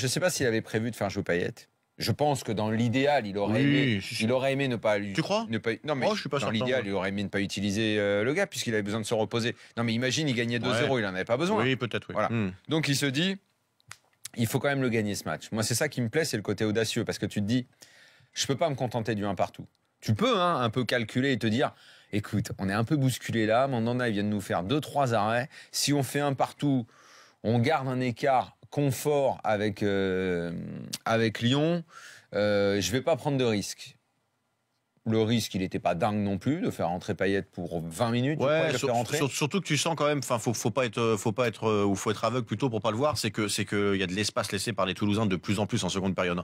Je ne sais pas s'il avait prévu de faire jouer paillettes. Je pense que dans l'idéal, il aurait aimé, ne pas. dans l'idéal, il aurait aimé ne pas utiliser euh, le gars puisqu'il avait besoin de se reposer. Non mais imagine, il gagnait 2-0, il en avait pas besoin. Oui, peut-être. Oui. Voilà. Hmm. Donc il se dit, il faut quand même le gagner ce match. Moi, c'est ça qui me plaît, c'est le côté audacieux parce que tu te dis, je peux pas me contenter du 1 partout. Tu peux hein, un peu calculer et te dire, écoute, on est un peu bousculé là, Mandanda il vient de nous faire 2-3 arrêts. Si on fait un partout, on garde un écart confort avec, euh, avec Lyon, euh, je ne vais pas prendre de risques le risque, il n'était pas dingue non plus de faire rentrer Payet pour 20 minutes. surtout que tu sens quand même, enfin, faut, faut pas être, faut pas être, euh, ou faut être aveugle plutôt pour pas le voir. C'est que, c'est que il y a de l'espace laissé par les Toulousains de plus en plus en seconde période.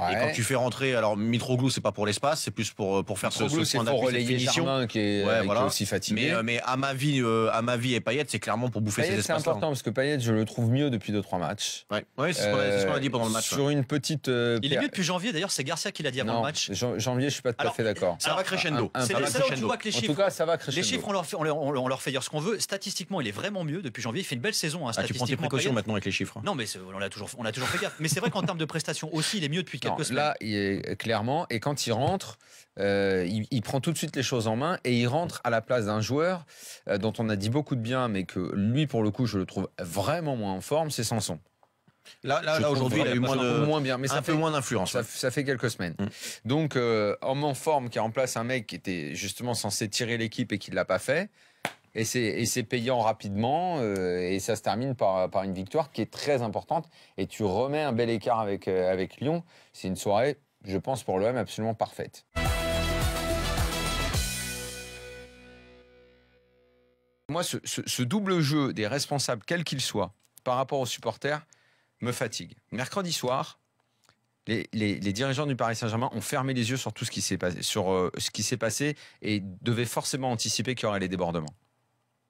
Et quand tu fais rentrer, alors Mitroglou, c'est pas pour l'espace, c'est plus pour euh, pour faire ce, ce point d'appui, Charmin, qui est, qui est aussi fatigué. Euh, mais, à ma vie, à ma vie et Payet, c'est clairement pour bouffer ces espaces. C'est important parce que Payet, je le trouve mieux depuis 2-3 matchs. Ouais, c'est ce qu'on a dit pendant le match. Sur une petite. il est mieux depuis janvier. D'ailleurs, c'est Garcia qui l'a dit avant le match. Janvier, je suis pas tout à fait d'accord. Ça va crescendo. C'est les chiffres. Les chiffres, on leur fait, on dire ce qu'on veut. Statistiquement, il est vraiment mieux depuis janvier. Il fait une belle saison. Hein, ah, tu prends tes précautions maintenant avec les chiffres. Non, mais on l'a toujours, on a toujours fait gaffe. Mais c'est vrai qu'en termes de prestations aussi, il est mieux depuis quelques semaines. Là, il est euh, clairement. Et quand il rentre, euh, il, prend tout de suite les choses en main et il rentre à la place d'un joueur euh, dont on a dit beaucoup de bien, mais que lui, pour le coup, je le trouve vraiment moins en forme, c'est Sanson. Là, là, aujourd'hui, il a eu moins, moins bien, mais ça fait, moins d'influence. Ça, fait quelques semaines. Mm. Donc, euh, homme en forme qui remplace un mec qui était justement censé tirer l'équipe et qui ne l'a pas fait. Et c'est payant rapidement euh, et ça se termine par, par une victoire qui est très importante et tu remets un bel écart avec, euh, avec Lyon. C'est une soirée, je pense, pour l'OM absolument parfaite. Moi, ce, ce double jeu des responsables, quels qu'ils soient, par rapport aux supporters, me fatigue. Mercredi soir, les, dirigeants du Paris Saint-Germain ont fermé les yeux sur tout euh, ce qui s'est passé, et devaient forcément anticiper qu'il y aurait les débordements.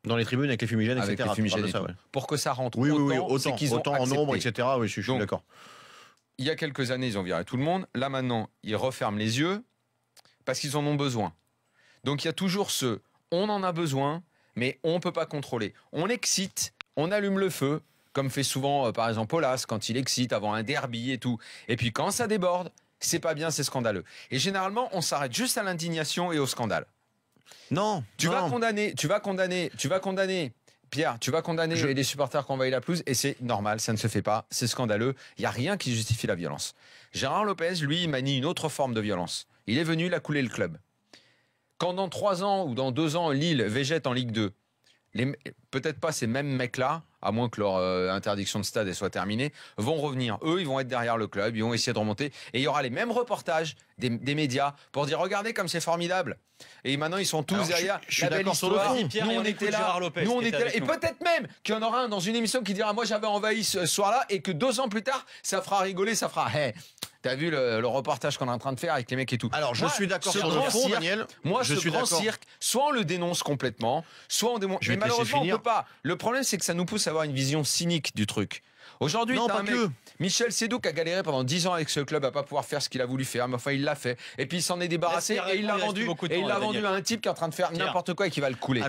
Dans les tribunes avec les fumigènes, etc. Pour que ça rentre oui, autant, qu'ils en nombre, etc. Oui, je, d'accord. Il y a quelques années, ils ont viré tout le monde. Là maintenant, ils referment les yeux parce qu'ils en ont besoin. Donc il y a toujours ce on en a besoin, mais on ne peut pas contrôler. On excite, on allume le feu, comme fait souvent euh, par exemple Polas quand il excite avant un derby et tout. Et puis quand ça déborde, c'est pas bien, c'est scandaleux. Et généralement, on s'arrête juste à l'indignation et au scandale. Non, tu vas condamner, tu vas condamner, tu vas condamner. Pierre, tu vas condamner Je... les supporters qui envahissent la pelouse et c'est normal, ça ne se fait pas, c'est scandaleux. Il y a rien qui justifie la violence. Gérard Lopez, lui, manie une autre forme de violence. Il est venu la couler le club. Quand dans trois ans ou dans deux ans, Lille végète en Ligue 2, peut-être pas ces mêmes mecs-là à moins que leur euh, interdiction de stade soit terminée, vont revenir. Eux, ils vont être derrière le club, ils vont essayer de remonter. Et il y aura les mêmes reportages des, médias pour dire regardez comme c'est formidable. Et maintenant, ils sont tous derrière. Je, suis d'accord sur le Pierre, nous, on, était là. Lopez, nous, on était Et peut-être même qu'il y en aura un dans une émission qui dira moi, j'avais envahi ce soir-là et que deux ans plus tard, ça fera rigoler, ça fera. T'as vu le, reportage qu'on est en train de faire avec les mecs et tout. Alors, je suis d'accord sur le fond, Daniel. Moi, je ce suis grand cirque, soit on le dénonce complètement, soit on démontre. Mais malheureusement, on peut pas. Le problème, c'est que ça nous pousse à avoir une vision cynique du truc. Aujourd'hui, non, un mec, Michel qui a galéré pendant 10 ans avec ce club à pas pouvoir faire ce qu'il a voulu faire, mais enfin il l'a fait. Et puis il s'en est débarrassé et il l'a vendu, et il vendu à un type qui est en train de faire n'importe quoi et qui va le couler.